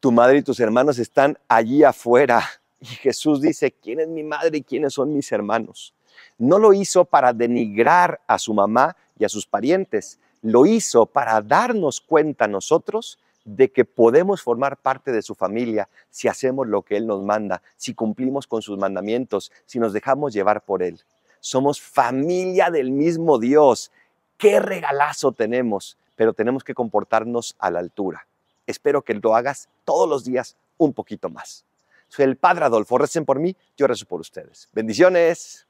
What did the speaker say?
tu madre y tus hermanos están allí afuera. Y Jesús dice, ¿quién es mi madre y quiénes son mis hermanos? No lo hizo para denigrar a su mamá y a sus parientes, lo hizo para darnos cuenta nosotros de que podemos formar parte de su familia si hacemos lo que Él nos manda, si cumplimos con sus mandamientos, si nos dejamos llevar por Él. Somos familia del mismo Dios. ¡Qué regalazo tenemos! Pero tenemos que comportarnos a la altura. Espero que lo hagas todos los días un poquito más. Soy el Padre Adolfo. Recen por mí, yo rezo por ustedes. Bendiciones.